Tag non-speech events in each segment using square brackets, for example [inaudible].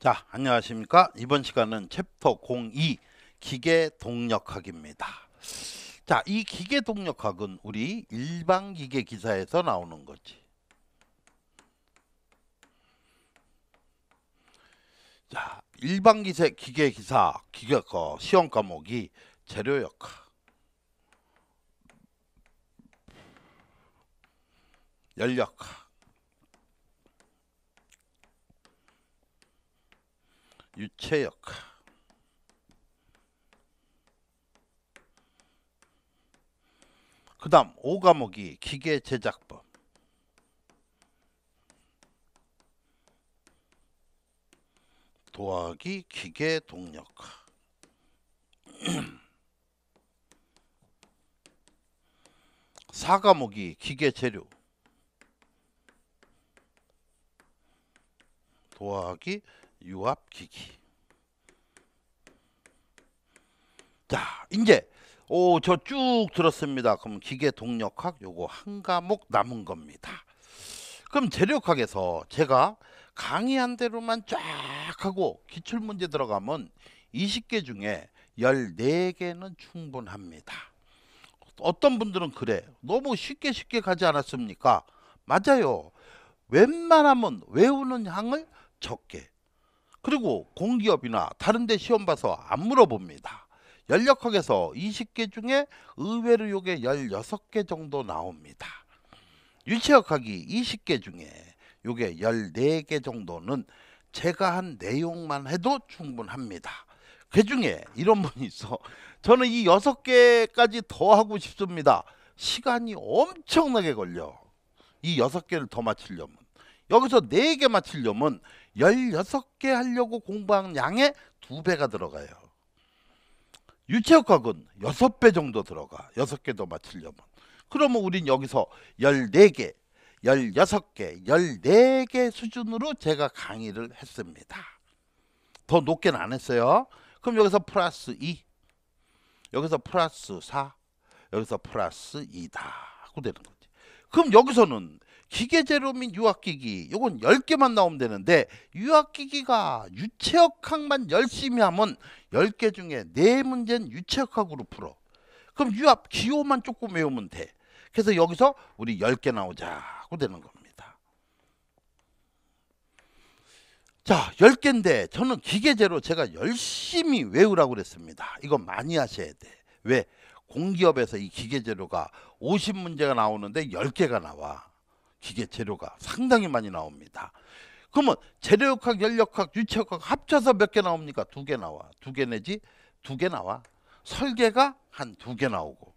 자, 안녕하십니까? 이번 시간은 챕터 02 기계 동력학입니다. 자, 이 기계 동력학은 우리 일반 기계 기사에서 나오는 거지. 자, 일반 기세 기계 기사 기계 시험 과목이 재료 역학 연력학 유체역 그 다음 5과목이 기계 제작법 도화기 기계 동력화 [clears throat] 사과목이 기계 재료 도화기 유압기기. 자, 이제 오, 저 쭉 들었습니다. 그럼 기계 동력학 요거 한 과목 남은 겁니다. 그럼 재력학에서 제가 강의한 대로만 쫙 하고 기출 문제 들어가면 20개 중에 14개는 충분합니다. 어떤 분들은 그래. 너무 쉽게 쉽게 가지 않았습니까? 맞아요. 웬만하면 외우는 향을 적게 그리고 공기업이나 다른데 시험 봐서 안 물어봅니다. 연력학에서 20개 중에 의외로 요게 16개 정도 나옵니다. 유치역학이 20개 중에 요게 14개 정도는 제가 한 내용만 해도 충분합니다. 그 중에 이런 분이 있어. 저는 이 6개까지 더 하고 싶습니다. 시간이 엄청나게 걸려. 이 6개를 더 맞추려면. 여기서 4개 맞추려면 16개 하려고 공부한 양의 2배가 들어가요. 유체역학은 6배 정도 들어가. 6개 더 맞추려면. 그러면 우린 여기서 14개, 16개, 14개 수준으로 제가 강의를 했습니다. 더 높게는 안 했어요. 그럼 여기서 플러스 2, 여기서 플러스 4, 여기서 플러스 2다 하고 되는 거지. 그럼 여기서는 기계재료 및 유학기기 요건 10개만 나오면 되는데 유학기기가 유체역학만 열심히 하면 10개 중에 4문제는 유체역학으로 풀어 그럼 유학 기호만 조금 외우면 돼 그래서 여기서 우리 10개 나오자고 되는 겁니다 자 10개인데 저는 기계재료 제가 열심히 외우라고 그랬습니다 이거 많이 하셔야 돼 왜? 공기업에서 이 기계재료가 50문제가 나오는데 10개가 나와 기계 재료가 상당히 많이 나옵니다. 그러면 재료역학, 열역학, 유체역학 합쳐서 몇 개 나옵니까? 두 개 나와. 두 개 내지 두 개 나와. 설계가 한 두 개 나오고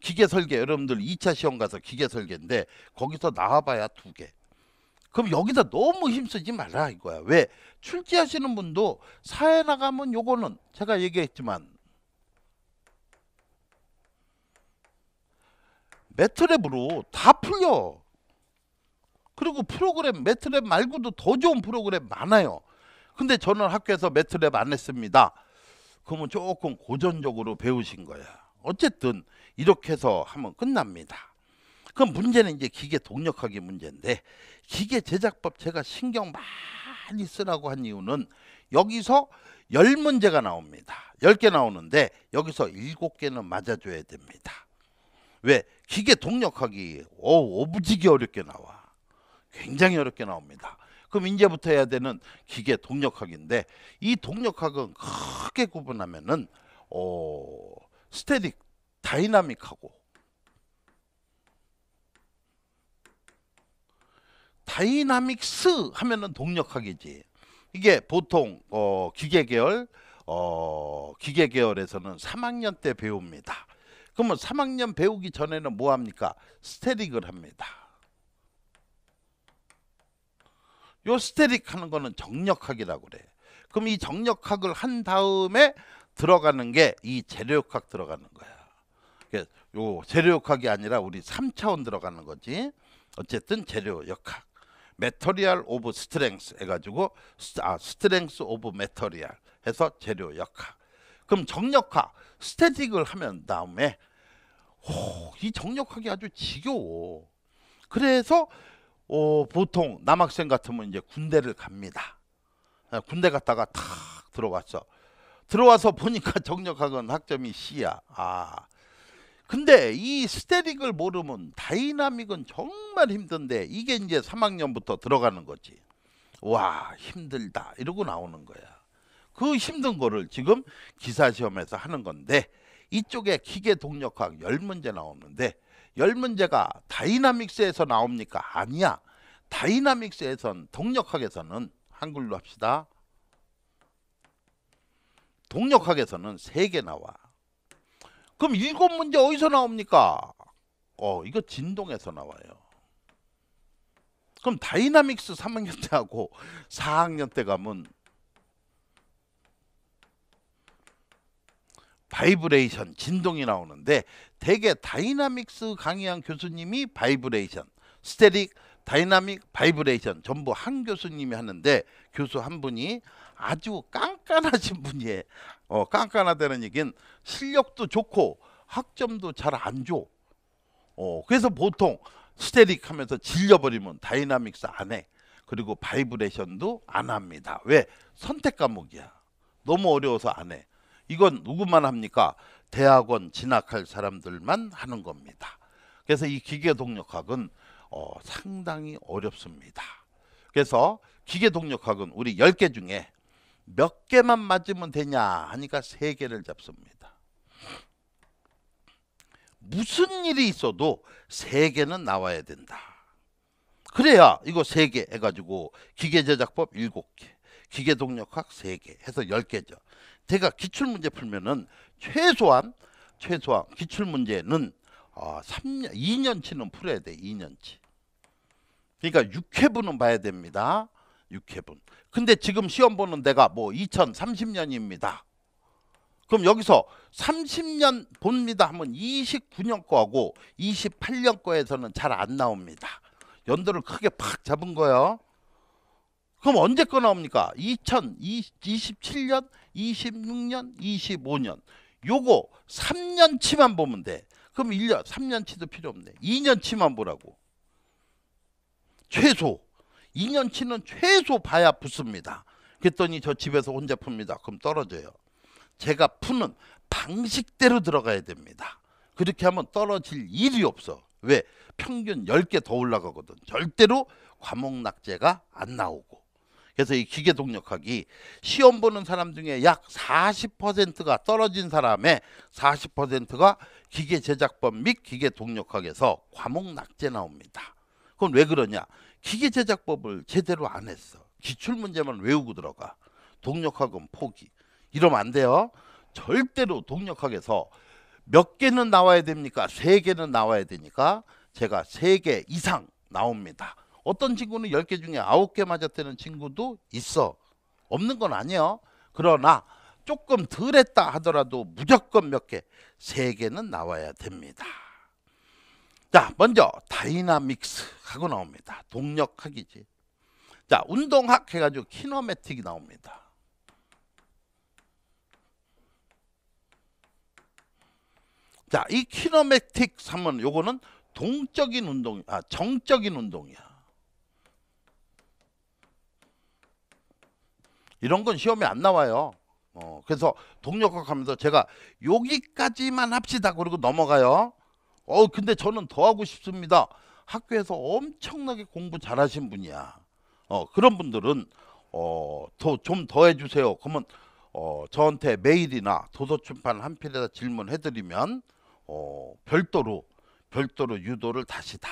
기계 설계 여러분들 2차 시험 가서 기계 설계인데 거기서 나와봐야 두 개. 그럼 여기다 너무 힘쓰지 말라 이거야. 왜? 출제하시는 분도 사회 나가면 요거는 제가 얘기했지만 매트랩으로 다 풀려. 그리고 프로그램 매트랩 말고도 더 좋은 프로그램 많아요. 근데 저는 학교에서 매트랩 안 했습니다. 그러면 조금 고전적으로 배우신 거야. 어쨌든 이렇게 해서 하면 끝납니다. 그럼 문제는 이제 기계 동력하기 문제인데 기계 제작법 제가 신경 많이 쓰라고 한 이유는 여기서 열문제가 나옵니다. 열 개 나오는데 여기서 일곱 개는 맞아줘야 됩니다. 왜? 기계 동력하기 오, 오부지게 어렵게 나와. 굉장히 어렵게 나옵니다. 그럼 이제부터 해야 되는 기계 동력학인데 이 동력학은 크게 구분하면은 어, 스테틱 다이나믹하고 다이나믹스 하면은 동력학이지. 이게 보통 어, 기계 계열 어, 기계 계열에서는 3학년 때 배웁니다. 그러면 3학년 배우기 전에는 뭐 합니까? 스테릭을 합니다. 요 스테릭 하는 거는 정력학이라고 그래. 그럼 이 정력학을 한 다음에 들어가는 게 이 재료역학 들어가는 거야. 그러니까 요 재료역학이 아니라 우리 3차원 들어가는 거지. 어쨌든 재료역학. 메터리얼 오브 스트렝스 해가지고 아 스트렝스 오브 메터리얼 해서 재료역학. 그럼 정력학 스테틱을 하면 다음에 오, 이 정력학이 아주 지겨워. 그래서 어, 보통 남학생 같으면 이제 군대를 갑니다. 예, 군대 갔다가 탁 들어왔어. 들어와서 보니까 [laughs] 정력학은 학점이 C야. 아. 근데 이 스테릭을 모르면 다이나믹은 정말 힘든데 이게 이제 3학년부터 들어가는 거지. 와, 힘들다. 이러고 나오는 거야. 그 힘든 거를 지금 기사 시험에서 하는 건데 이쪽에 기계 동력학 열문제 나오는데 열 문제가 다이나믹스에서 나옵니까? 아니야. 다이나믹스에선 동력학에서는 한글로 합시다. 동력학에서는 세 개 나와. 그럼 일곱 문제 어디서 나옵니까? 어, 이거 진동에서 나와요. 그럼 다이나믹스 3학년 때하고 4학년 때 가면 바이브레이션 진동이 나오는데 대개 다이나믹스 강의한 교수님이 바이브레이션, 스테릭, 다이나믹, 바이브레이션 전부 한 교수님이 하는데 교수 한 분이 아주 깐깐하신 분이에요. 어, 깐깐하다는 얘기는 실력도 좋고 학점도 잘 안 줘. 어, 그래서 보통 스테릭 하면서 질려버리면 다이나믹스 안 해. 그리고 바이브레이션도 안 합니다. 왜? 선택 과목이야. 너무 어려워서 안 해. 이건 누구만 합니까? 대학원 진학할 사람들만 하는 겁니다. 그래서 이 기계 동력학은 어, 상당히 어렵습니다. 그래서 기계 동력학은 우리 10개 중에 몇 개만 맞으면 되냐 하니까 3개를 잡습니다. 무슨 일이 있어도 3개는 나와야 된다. 그래야 이거 3개 해가지고 기계 제작법 7개, 기계 동력학 3개 해서 10개죠. 제가 기출 문제 풀면은 최소한 최소한 기출 문제는 어, 3년 2년치는 풀어야 돼. 2년치. 그러니까 6회분은 봐야 됩니다. 6회분. 근데 지금 시험 보는 데가 뭐 2030년입니다. 그럼 여기서 30년 봅니다 하면 29년 거하고 28년 거에서는 잘 안 나옵니다. 연도를 크게 팍 잡은 거예요. 그럼 언제 꺼 나옵니까? 2027년, 26년, 25년 요거 3년치만 보면 돼. 그럼 1년, 3년치도 필요 없네. 2년치만 보라고. 최소. 2년치는 최소 봐야 붙습니다. 그랬더니 저 집에서 혼자 풉니다. 그럼 떨어져요. 제가 푸는 방식대로 들어가야 됩니다. 그렇게 하면 떨어질 일이 없어. 왜? 평균 10개 더 올라가거든. 절대로 과목낙제가 안 나오고. 그래서 이 기계 동력학이 시험 보는 사람 중에 약 40%가 떨어진 사람의 40%가 기계 제작법 및 기계 동력학에서 과목 낙제 나옵니다. 그건 왜 그러냐? 기계 제작법을 제대로 안 했어. 기출 문제만 외우고 들어가. 동력학은 포기. 이러면 안 돼요. 절대로 동력학에서 몇 개는 나와야 됩니까? 세 개는 나와야 되니까 제가 세 개 이상 나옵니다. 어떤 친구는 10개 중에 9개 맞았다는 친구도 있어. 없는 건 아니에요. 그러나 조금 덜 했다 하더라도 무조건 몇 개, 3개는 나와야 됩니다. 자, 먼저 다이나믹스 하고 나옵니다. 동력학이지. 자, 운동학 해가지고 키노매틱이 나옵니다. 자, 이 키노매틱 3은 요거는 동적인 운동, 아, 정적인 운동이야. 이런 건 시험에 안 나와요. 어, 그래서 동력학 하면서 제가 여기까지만 합시다. 그리고 넘어가요. 어, 근데 저는 더 하고 싶습니다. 학교에서 엄청나게 공부 잘하신 분이야. 어, 그런 분들은 어, 더, 좀더 해주세요. 그러면 어, 저한테 메일이나 도서출판 한 필에다 질문해드리면 어, 별도로 별도로 유도를 다시 다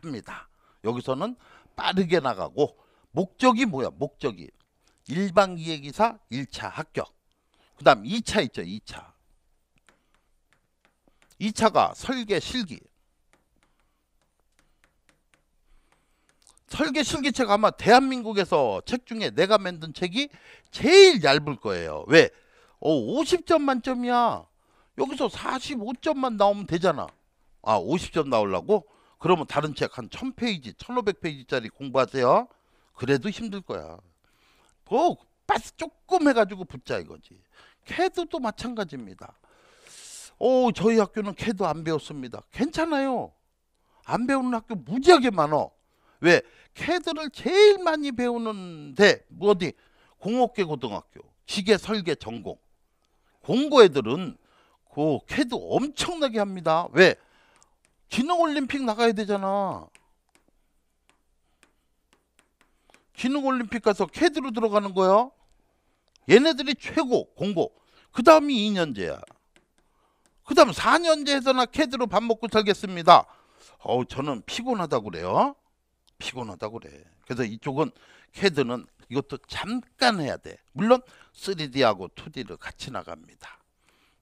합니다. 여기서는 빠르게 나가고 목적이 뭐야? 목적이 일방기획이사 1차 합격. 그 다음 2차 있죠. 2차. 2차가 설계 실기. 설계 실기책 아마 대한민국에서 책 중에 내가 만든 책이 제일 얇을 거예요. 왜? 어, 오, 50점 만점이야. 여기서 45점만 나오면 되잖아. 아, 50점 나오려고? 그러면 다른 책 한 1000페이지, 1500페이지짜리 공부하세요. 그래도 힘들 거야. 그 빠스 조금 해가지고 붙자 이거지. 캐드도 마찬가지입니다. 오, 저희 학교는 캐드 안 배웠습니다. 괜찮아요. 안 배우는 학교 무지하게 많어. 왜? 캐드를 제일 많이 배우는데 뭐 어디? 공업계 고등학교 기계 설계 전공 공고 애들은 그 캐드 엄청나게 합니다. 왜? 지능올림픽 나가야 되잖아. 기능올림픽 가서 캐드로 들어가는 거야. 얘네들이 최고 공고. 그 다음이 2년제야. 그 다음 4년제에서나 캐드로 밥 먹고 살겠습니다. 어우 저는 피곤하다고 그래요. 피곤하다고 그래. 그래서 이쪽은 캐드는 이것도 잠깐 해야 돼. 물론 3D하고 2D를 같이 나갑니다.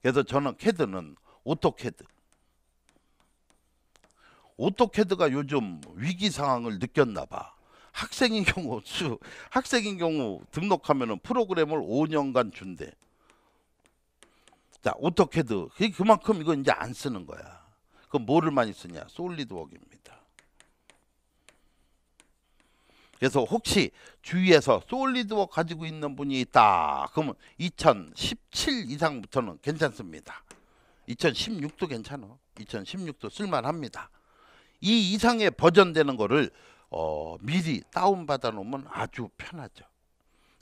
그래서 저는 캐드는 오토캐드. 오토캐드가 요즘 위기 상황을 느꼈나 봐. 학생인 경우 [laughs] 수 학생인 경우 등록하면은 프로그램을 5년간 준대. 자 오토캐드 그만큼 이건 이제 안 쓰는 거야. 그럼 뭐를 많이 쓰냐? 솔리드웍입니다. 그래서 혹시 주위에서 솔리드웍 가지고 있는 분이 있다. 그러면 2017 이상부터는 괜찮습니다. 2016도 괜찮아. 2016도 쓸만합니다. 이 이상의 버전되는 거를 어, 미리 다운받아 놓으면 아주 편하죠.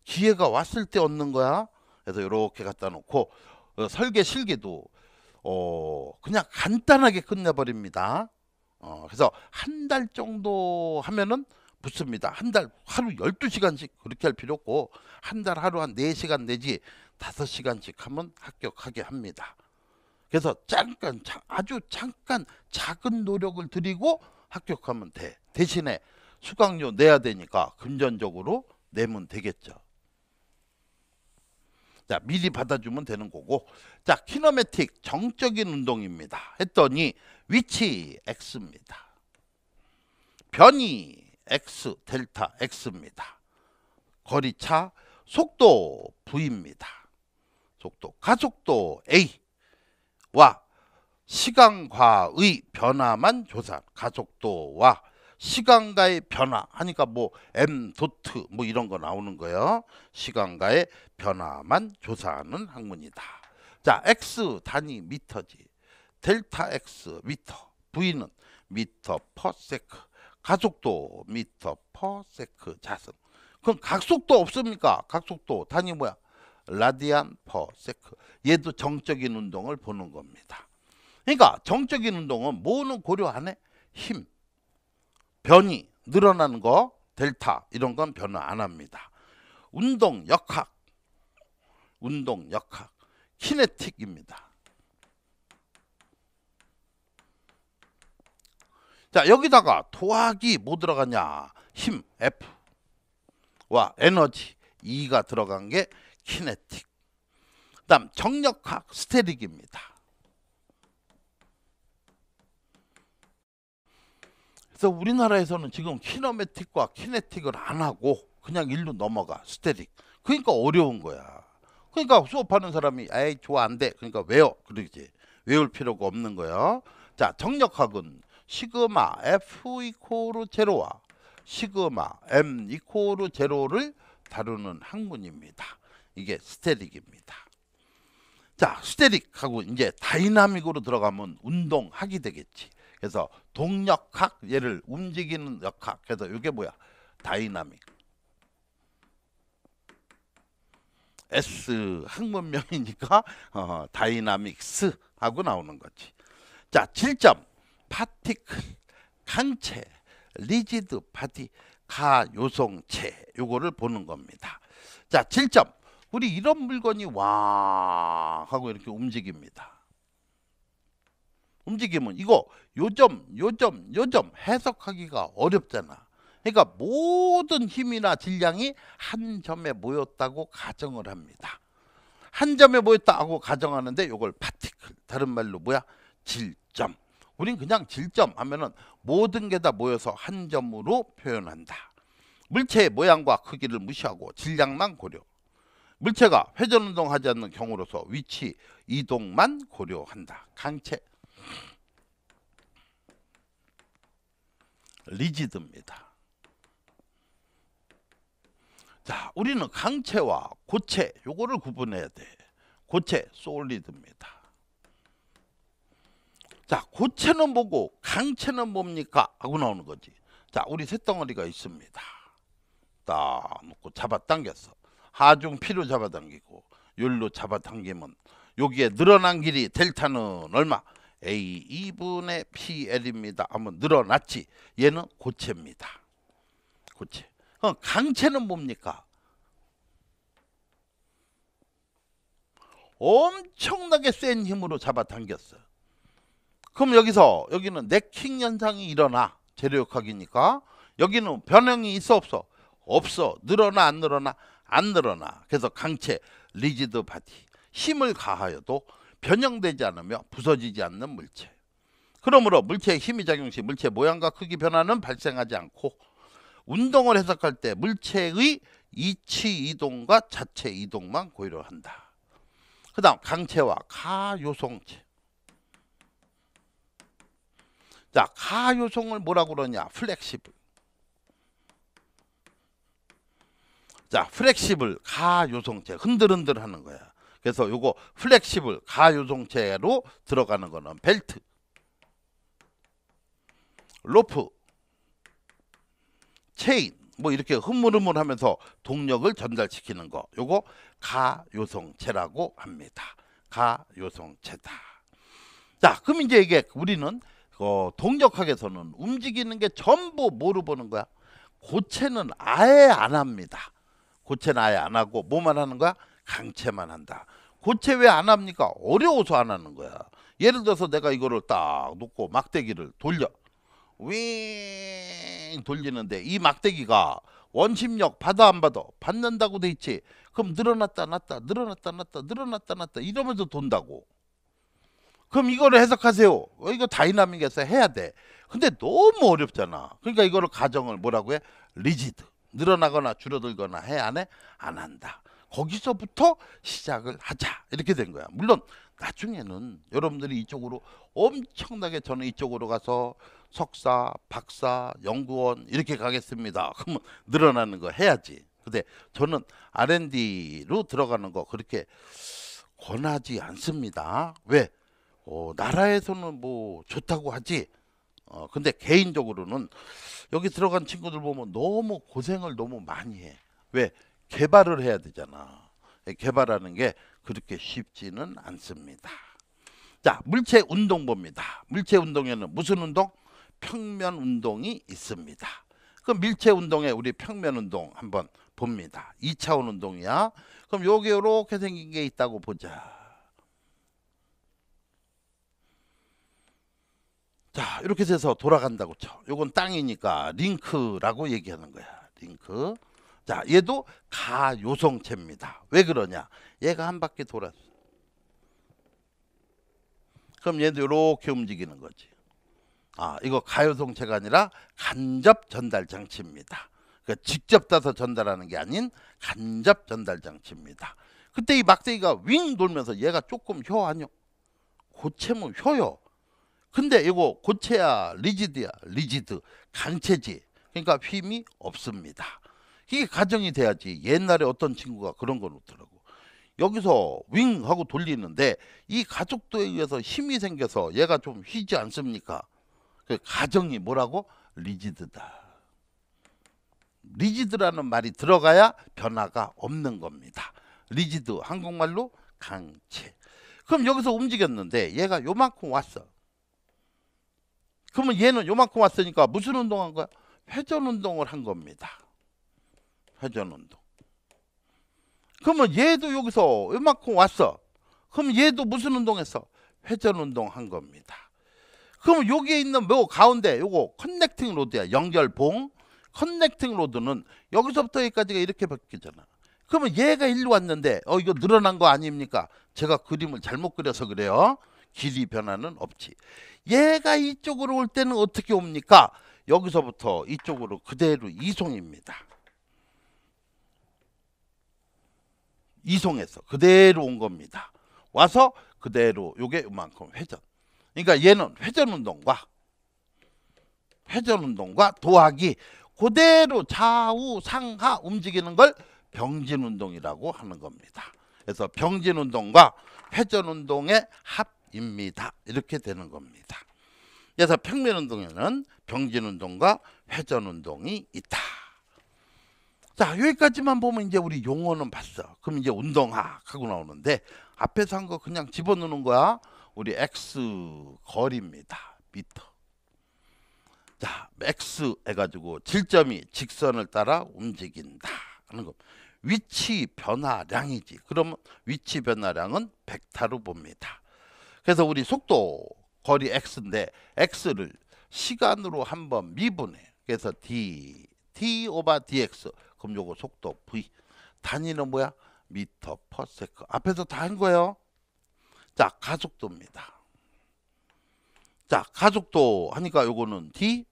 기회가 왔을 때 얻는 거야. 그래서 이렇게 갖다 놓고 어, 설계 실기도 어, 그냥 간단하게 끝내버립니다. 어, 그래서 한 달 정도 하면은 붙습니다. 한 달 하루 12시간씩 그렇게 할 필요 없고 한 달 하루 한 4시간 내지 5시간씩 하면 합격하게 합니다. 그래서 잠깐 아주 잠깐 작은 노력을 들이고 합격하면 돼. 대신에 수강료 내야 되니까 금전적으로 내면 되겠죠. 자, 미리 받아주면 되는 거고 자, 키노매틱 정적인 운동입니다. 했더니 위치 X입니다. 변이 X 델타 X입니다. 거리차 속도 V입니다. 속도 가속도 A와 시간과의 변화만 조사 가속도와 시간과의 변화 하니까 뭐 m 도트 뭐 이런 거 나오는 거예요. 시간과의 변화만 조사하는 학문이다. 자, x 단위 미터지. 델타 x 미터. v는 미터 퍼 세크. 가속도 미터 퍼 세크 자승. 그럼 각속도 없습니까? 각속도 단위 뭐야? 라디안 퍼 세크. 얘도 정적인 운동을 보는 겁니다. 그러니까 정적인 운동은 뭐는 고려 안 해? 힘. 변이 늘어나는 거 델타 이런 건 변화 안 합니다. 운동 역학 운동 역학 키네틱입니다. 자 여기다가 도하기 뭐 들어가냐 힘 F와 에너지 E가 들어간 게 키네틱 그 다음 정력학 스테릭입니다 그래서 우리나라에서는 지금 키노매틱과 키네틱을 안 하고 그냥 일로 넘어가 스테릭. 그러니까 어려운 거야. 그러니까 수업하는 사람이 에이 좋아 안 돼. 그러니까 외워 그러지. 외울 필요가 없는 거야. 자 정력학은 시그마 F 이코르 제로와 시그마 M 이코르 제로를 다루는 학문입니다. 이게 스테릭입니다. 자 스테릭하고 이제 다이나믹으로 들어가면 운동하기 되겠지. 그래서 동역학 얘를 움직이는 역학 그래서 이게 뭐야 다이나믹 S 학문명이니까 [laughs] 어, 다이나믹스 하고 나오는 거지 자 7점 파티클 강체 리지드 파티 가요성체 요거를 보는 겁니다 자 7점 우리 이런 물건이 와 하고 이렇게 움직입니다 움직임은 이거 요점 요점 요점 해석하기가 어렵잖아. 그러니까 모든 힘이나 질량이 한 점에 모였다고 가정을 합니다. 한 점에 모였다고 가정하는데 이걸 파티클 다른 말로 뭐야 질점. 우린 그냥 질점 하면은 모든 게 다 모여서 한 점으로 표현한다. 물체의 모양과 크기를 무시하고 질량만 고려. 물체가 회전 운동하지 않는 경우로서 위치 이동만 고려한다. 강체 리지드입니다. 자, 우리는 강체와 고체 요거를 구분해야 돼. 고체 솔리드입니다. 자, 고체는 뭐고 강체는 뭡니까? 하고 나오는 거지. 자, 우리 새덩어리가 있습니다. 딱 놓고 잡아당겼어. 하중 피로 잡아당기고 열로 잡아당기면 여기에 늘어난 길이 델타는 얼마? A 2분의 PL입니다. 한번 늘어났지. 얘는 고체입니다. 고체. 어, 강체는 뭡니까? 엄청나게 센 힘으로 잡아당겼어. 그럼 여기서 여기는 네킹 현상이 일어나. 재료역학이니까. 여기는 변형이 있어 없어? 없어. 늘어나 안 늘어나? 안 늘어나. 그래서 강체, 리지드 바디. 힘을 가하여도 변형되지 않으며 부서지지 않는 물체. 그러므로 물체의 힘이 작용 시 물체 모양과 크기 변화는 발생하지 않고 운동을 해석할 때 물체의 이치 이동과 자체 이동만 고려 한다. 그 다음 강체와 가요성체 자 가요성을 뭐라고 그러냐 플렉시블 자 플렉시블 가요성체 흔들흔들 하는 거야 그래서 요거 플렉시블 가유동체로 들어가는 거는 벨트 로프 체인 뭐 이렇게 흐물흐물하면서 동력을 전달시키는 거 요거 가요성체라고 합니다 가요성체다 자 그럼 이제 이게 우리는 어, 동력학에서는 움직이는 게 전부 뭐로 보는 거야 고체는 아예 안 합니다 고체는 아예 안 하고 뭐만 하는 거야 강체만 한다. 고체 왜 안 합니까? 어려워서 안 하는 거야. 예를 들어서 내가 이거를 딱 놓고 막대기를 돌려. 윙 돌리는데 이 막대기가 원심력 받아 안 받아? 받는다고 돼 있지. 그럼 늘어났다 났다 늘어났다 났다 늘어났다 났다 이러면서 돈다고. 그럼 이거를 해석하세요. 어, 이거 다이나믹에서 해야 돼. 근데 너무 어렵잖아. 그러니까 이거를 가정을 뭐라고 해? 리지드. 늘어나거나 줄어들거나 해안 해? 안 한다. 거기서부터 시작을 하자 이렇게 된 거야. 물론 나중에는 여러분들이 이쪽으로 엄청나게 저는 이쪽으로 가서 석사, 박사, 연구원 이렇게 가겠습니다. [laughs] 그러면 늘어나는 거 해야지. 근데 저는 R&D로 들어가는 거 그렇게 권하지 않습니다. 왜? 어, 나라에서는 뭐 좋다고 하지. 어, 근데 개인적으로는 여기 들어간 친구들 보면 너무 고생을 너무 많이 해. 왜? 개발을 해야 되잖아. 개발하는 게 그렇게 쉽지는 않습니다. 자, 물체 운동법입니다. 물체 운동에는 무슨 운동? 평면 운동이 있습니다. 그럼 밀체 운동에 우리 평면 운동 한번 봅니다. 2차원 운동이야. 그럼 요게 이렇게 생긴 게 있다고 보자. 자, 이렇게 돼서 돌아간다고 쳐. 요건 땅이니까 링크라고 얘기하는 거야. 링크. 자, 얘도 가요성체입니다. 왜 그러냐? 얘가 한 바퀴 돌았어. 그럼 얘도 이렇게 움직이는 거지. 아, 이거 가요성체가 아니라 간접 전달 장치입니다. 그러니까 직접 따서 전달하는 게 아닌 간접 전달 장치입니다. 그때 이 막대기가 윙 돌면서 얘가 조금 효 아니요? 고체면 효요. 뭐 근데 이거 고체야 리지드야 리지드 강체지. 그러니까 힘이 없습니다. 이게 가정이 돼야지. 옛날에 어떤 친구가 그런 걸 놓더라고. 여기서 윙 하고 돌리는데 이 가족도에 의해서 힘이 생겨서 얘가 좀 휘지 않습니까? 그 가정이 뭐라고? 리지드다. 리지드라는 말이 들어가야 변화가 없는 겁니다. 리지드 한국말로 강체. 그럼 여기서 움직였는데 얘가 요만큼 왔어. 그러면 얘는 요만큼 왔으니까 무슨 운동한 거야? 회전 운동을 한 겁니다. 회전운동. 그러면 얘도 여기서 얼만큼 왔어? 그럼 얘도 무슨 운동했어? 회전운동 한 겁니다. 그러면 여기에 있는 뭐 가운데 요거 커넥팅 로드야. 연결봉. 커넥팅 로드는 여기서부터 여기까지가 이렇게 바뀌잖아. 그러면 얘가 일로 왔는데 어 이거 늘어난 거 아닙니까? 제가 그림을 잘못 그려서 그래요. 길이 변화는 없지. 얘가 이쪽으로 올 때는 어떻게 옵니까? 여기서부터 이쪽으로 그대로 이송입니다. 이송해서 그대로 온 겁니다. 와서 그대로 요게 이만큼 회전. 그러니까 얘는 회전 운동과 회전 운동과 도하기 그대로 좌우 상하 움직이는 걸 병진 운동이라고 하는 겁니다. 그래서 병진 운동과 회전 운동의 합입니다. 이렇게 되는 겁니다. 그래서 평면 운동에는 병진 운동과 회전 운동이 있다. 자, 여기까지만 보면 이제 우리 용어는 봤어. 그럼 이제 운동학 하고 나오는데 앞에서 한 거 그냥 집어넣는 거야. 우리 x 거리입니다. 미터. 자, x 해가지고 질점이 직선을 따라 움직인다 하는 거. 위치 변화량이지. 그러면 위치 변화량은 벡터로 봅니다. 그래서 우리 속도 거리 x인데 x를 시간으로 한 번 미분해. 그래서 d t 오바 dx 그럼 요거 속도 v 단위는 뭐야? 미터 퍼세크 앞에서 다 한 거예요 자 가속도입니다 자 가속도 하니까 요거는 d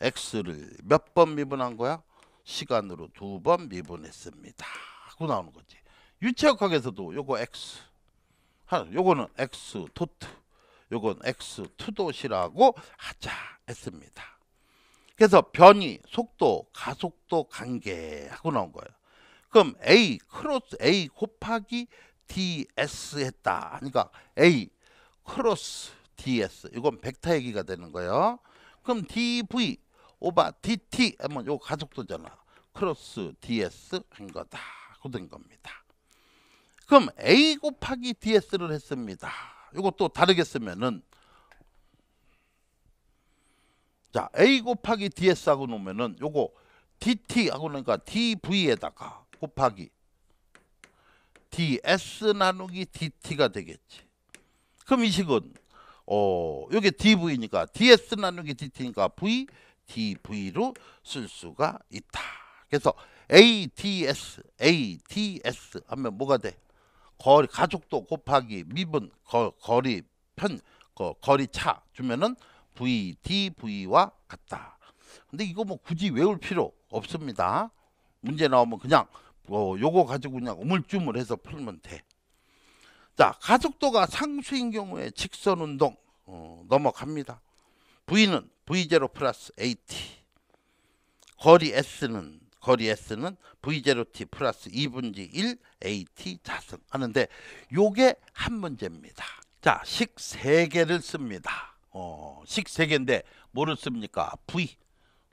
x를 몇 번 미분한 거야? 시간으로 두 번 미분했습니다 하고 나오는 거지 유체역학에서도 요거 x 요거는 x 도트 요건 x 투 도시라고 하자 했습니다 그래서 변이, 속도, 가속도 관계하고 나온 거예요. 그럼 A 크로스 A 곱하기 DS 했다. 그러니까 A 크로스 DS 이건 벡터 얘기가 되는 거예요. 그럼 DV 오바 DT 하면 요 가속도잖아. 크로스 DS 한 거다. 고된 겁니다. 그럼 A 곱하기 DS를 했습니다. 이것도 다르게 쓰면은 자, a 곱하기 ds 하고 놓으면은 요거 dt 하고 그러니까 dv에다가 곱하기 ds 나누기 dt가 되겠지. 그럼 이 식은 어, 요게 dv니까 ds 나누기 dt니까 v dv로 쓸 수가 있다. 그래서 ads ads 하면 뭐가 돼? 거리 가족도 곱하기 미분 거, 거리 편 거, 거리 차 주면은 VDV와 같다. 근데 이거 뭐 굳이 외울 필요 없습니다. 문제 나오면 그냥 뭐 요거 가지고 그냥 우물쭈물해서 풀면 돼. 자, 가속도가 상수인 경우에 직선 운동 어, 넘어갑니다. V는 V0 플러스 AT. 거리 S는 거리 S는 V0T 플러스 2분지 1 AT 자승 하는데 요게 한 문제입니다. 자, 식 세개를 씁니다. 어, 식세 계인데 뭐를 씁니까? V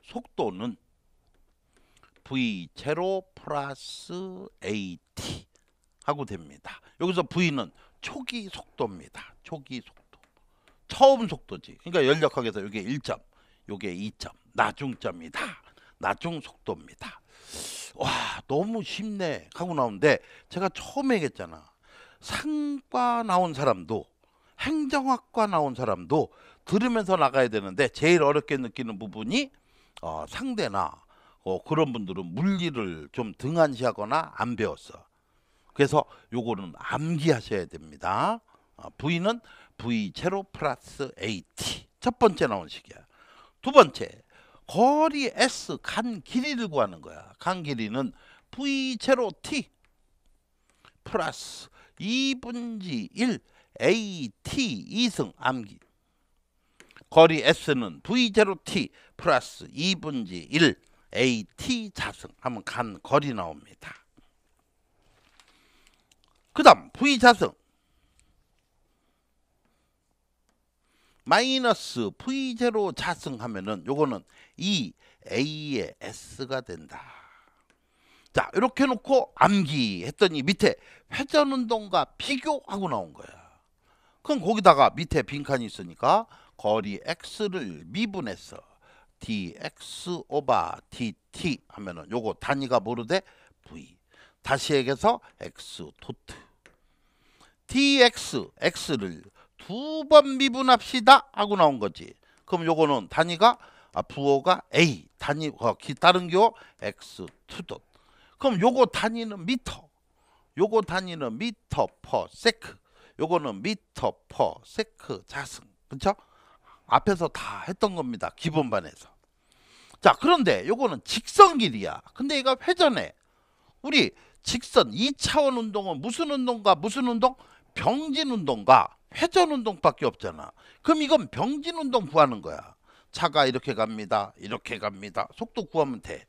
속도는 V 제로 플러스 AT 하고 됩니다. 여기서 V는 초기 속도입니다. 초기 속도. 처음 속도지. 그러니까 연력학에서 서 이게 1점, 이게 2점, 나중점이다. 나중 속도입니다. 와 너무 쉽네 하고 나오는데 제가 처음에 얘기했잖아. 상과 나온 사람도 행정학과 나온 사람도 들으면서 나가야 되는데 제일 어렵게 느끼는 부분이 어, 상대나 어, 그런 분들은 물리를 좀 등한시하거나 안 배웠어. 그래서 요거는 암기하셔야 됩니다. 어, V는 V 0로 플러스 AT 첫 번째 나온 식이야. 두 번째 거리 S 간 길이를 구하는 거야. 간 길이는 V 0 T 플러스 2분지 1 AT 이승 암기 거리 S는 V0T 플러스 2분지 1 AT 자승 하면 간 거리 나옵니다. 그 다음 V 자승 마이너스 V0 자승 하면은 요거는 2 A의 S가 된다. 자 이렇게 놓고 암기했더니 밑에 회전운동과 비교하고 나온 거야. 그럼 거기다가 밑에 빈칸이 있으니까 거리 x를 미분해서 dx 오바 dt 하면은 요거 단위가 뭐로 돼? v 다시 얘기해서 x 도트 dx x를 두 번 미분합시다 하고 나온 거지 그럼 요거는 단위가 아, 부호가 a 단위 어, 다른 교 x 투도 그럼 요거 단위는 미터 요거 단위는 미터 퍼 세크 요거는 미터, 퍼, 세크, 자승. 그쵸 앞에서 다 했던 겁니다. 기본반에서. 자, 그런데 요거는 직선 길이야. 근데 이거 회전해. 우리 직선 2차원 운동은 무슨 운동과 무슨 운동? 병진 운동과 회전 운동밖에 없잖아. 그럼 이건 병진 운동 구하는 거야. 차가 이렇게 갑니다. 이렇게 갑니다. 속도 구하면 돼.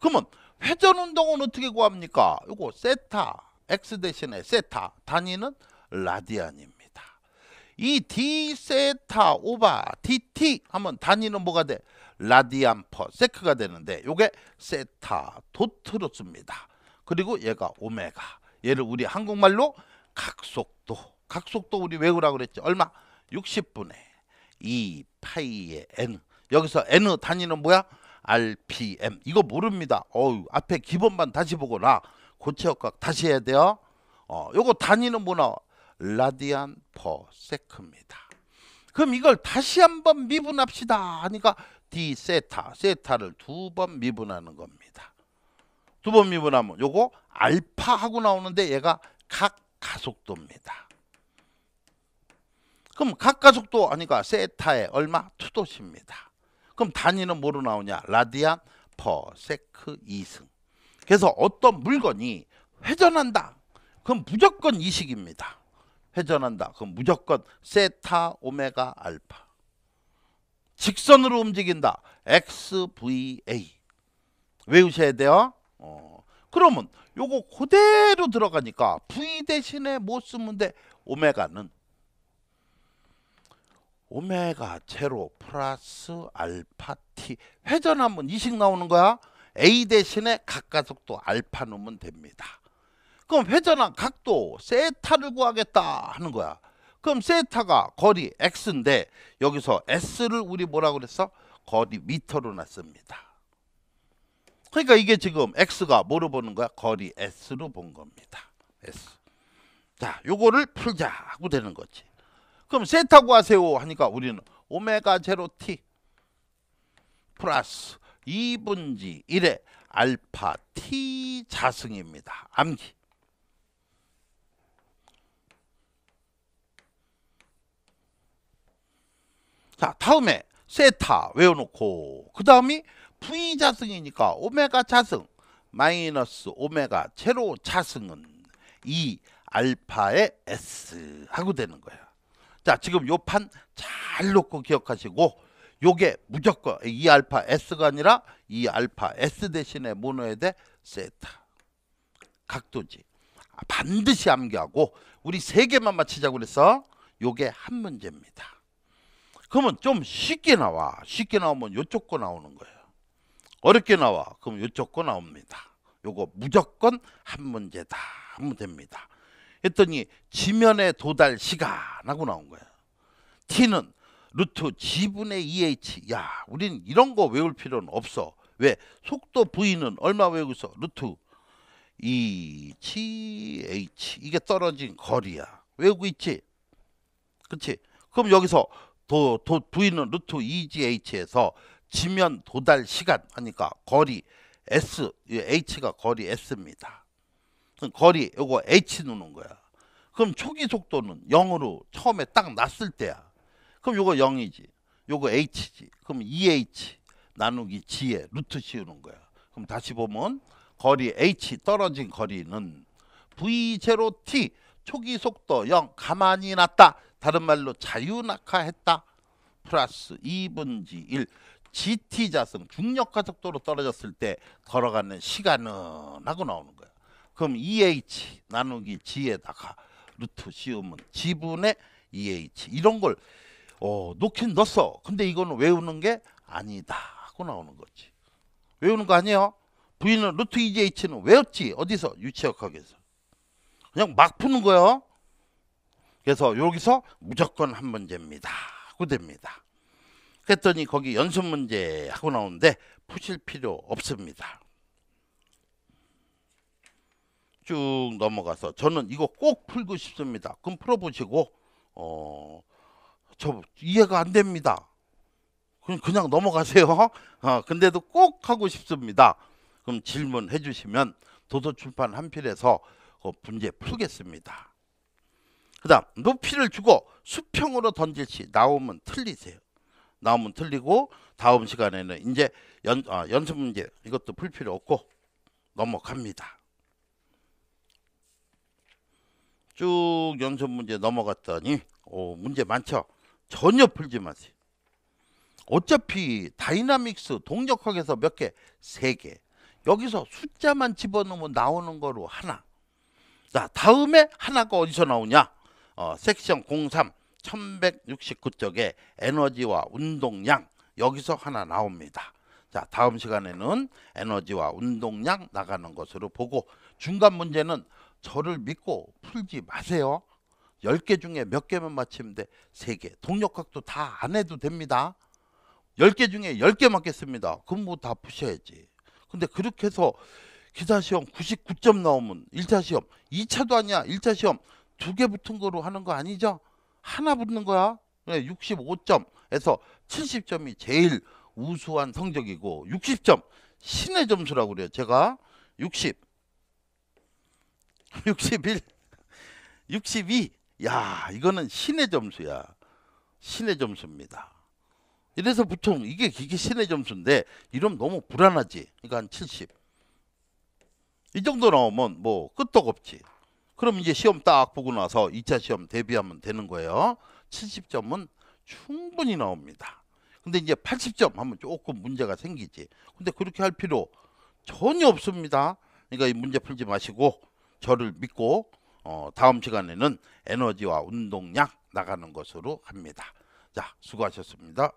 그러면 회전 운동은 어떻게 구합니까? 요거 세타 x 대신에 세타 단위는 라디안입니다. 이 d 세타 오바 dt 하면 단위는 뭐가 돼? 라디안 퍼 세크가 되는데 요게 세타 도트로 씁니다. 그리고 얘가 오메가. 얘를 우리 한국말로 각속도. 각속도 우리 외우라 그랬죠. 얼마? 60분의 2 파이의 n. 여기서 n 단위는 뭐야? rpm. 이거 모릅니다. 어우, 앞에 기본만 다시 보거나 고체역학 다시 해야 돼요. 어, 요거 단위는 뭐나 라디안 퍼 세크입니다. 그럼 이걸 다시 한번 미분합시다. 하니까 그러니까 d 세타, 세타를 두 번 미분하는 겁니다. 두 번 미분하면 요거 알파하고 나오는데 얘가 각 가속도입니다. 그럼 각 가속도 아니까 세타에 얼마? 투도시입니다. 그럼 단위는 뭐로 나오냐? 라디안 퍼 세크 2승. 그래서 어떤 물건이 회전한다. 그럼 무조건 이식입니다. 회전한다. 그럼 무조건 세타 오메가 알파. 직선으로 움직인다. XVA. 외우셔야 돼요. 어. 그러면 요거 그대로 들어가니까 V 대신에 못 뭐 쓰면 돼. 오메가는 오메가 제로 플러스 알파 t 회전하면 이식 나오는 거야. A 대신에 각가속도 알파 넣으면 됩니다. 그럼 회전한 각도 세타를 구하겠다 하는 거야. 그럼 세타가 거리 x인데 여기서 s를 우리 뭐라고 그랬어? 거리 미터로 놨습니다. 그러니까 이게 지금 x가 뭐로 보는 거야? 거리 s로 본 겁니다. s. 자, 요거를 풀자 하고 되는 거지. 그럼 세타 구하세요 하니까 우리는 오메가 제로 t 플러스 2분지 1의 알파 t 자승입니다. 암기. 자 다음에 세타 외워놓고 그 다음이 V 자승이니까 오메가 자승 마이너스 오메가 제로 자승은 이 알파의 S 하고 되는 거야. 자 지금 요 판 잘 놓고 기억하시고 요게 무조건 이 알파 S가 아니라 이 알파 S 대신에 모노에 뭐 대 세타 각도지 아, 반드시 암기하고 우리 세 개만 맞히자고 그래서 요게 한 문제입니다. 그러면 좀 쉽게 나와. 쉽게 나오면 요쪽 거 나오는 거예요. 어렵게 나와. 그럼 요쪽 거 나옵니다. 요거 무조건 한 문제다 하면 됩니다. 했더니 지면에 도달 시간하고 나온 거예요 T는 루트 g분의 2h. E 야, 우린 이런 거 외울 필요는 없어. 왜? 속도 v는 얼마 외우고 루트 2gh. E 이게 떨어진 거리야. 외우고 있지? 그치 그럼 여기서 도, 도, 부 V는 루트 EGH에서 지면 도달 시간 하니까 그러니까 거리 S, H가 거리 S입니다. 거리 이거 H 누는 거야. 그럼 초기 속도는 0으로 처음에 딱 났을 때야. 그럼 이거 0이지. 이거 H지. 그럼 EH 나누기 G에 루트 씌우는 거야. 그럼 다시 보면 거리 H 떨어진 거리는 V0T 초기 속도 0 가만히 났다 다른 말로 자유낙하했다. 플러스 2분지 1 GT 자성 중력화 속도로 떨어졌을 때 걸어가는 시간은 하고 나오는 거야. 그럼 EH 나누기 G에다가 루트 씌우면 지분의 EH 이런 걸 어, 놓긴 넣었어. 근데 이거는 외우는 게 아니다 하고 나오는 거지. 외우는 거 아니에요? V는 루트 e h 는 외웠지. 어디서? 유치역학에서. 그냥 막 푸는 거예 그래서 여기서 무조건 한 문제입니다. 하고 됩니다. 그랬더니 거기 연습 문제 하고 나오는데 푸실 필요 없습니다. 쭉 넘어가서 저는 이거 꼭 풀고 싶습니다. 그럼 풀어보시고 어저 이해가 안 됩니다. 그럼 그냥 넘어가세요. [laughs] 어, 근데도 꼭 하고 싶습니다. 그럼 질문해 주시면 도서출판 한필에서 그 문제 풀겠습니다. 그 다음 높이를 주고 수평으로 던질 시 나오면 틀리세요. 나오면 틀리고 다음 시간에는 이제 연, 아, 연습 문제 이것도 풀 필요 없고 넘어갑니다. 쭉 연습 문제 넘어갔더니 오, 문제 많죠? 전혀 풀지 마세요. 어차피 다이나믹스 동력학에서 몇 개? 세 개. 여기서 숫자만 집어넣으면 나오는 거로 하나. 자, 다음에 하나가 어디서 나오냐? 어, 섹션 03 1169쪽에 에너지와 운동량 여기서 하나 나옵니다. 자 다음 시간에는 에너지와 운동량 나가는 것으로 보고 중간 문제는 저를 믿고 풀지 마세요. 10개 중에 몇 개만 맞히면 돼? 3개. 동력학도 다 안 해도 됩니다. 10개 중에 10개 맞겠습니다. 근무 뭐 다 푸셔야지. 근데 그렇게 해서 기사 시험 99점 나오면 1차 시험, 2차도 아니야. 1차 시험 두개 붙은 거로 하는 거 아니죠? 하나 붙는 거야. 65점에서 70점이 제일 우수한 성적이고 60점 신의 점수라고 그래요. 제가 60, 61, 62. 야, 이거는 신의 점수야. 신의 점수입니다. 이래서 보통 이게 기계 신의 점수인데 이러면 너무 불안하지. 그러니까 한 70. 이 정도 나오면 뭐 끄떡 없지. 그럼 이제 시험 딱 보고 나서 2차 시험 대비하면 되는 거예요. 70점은 충분히 나옵니다. 근데 이제 80점 하면 조금 문제가 생기지. 근데 그렇게 할 필요 전혀 없습니다. 그러니까 이 문제 풀지 마시고 저를 믿고 어, 다음 시간에는 에너지와 운동량 나가는 것으로 합니다. 자, 수고하셨습니다.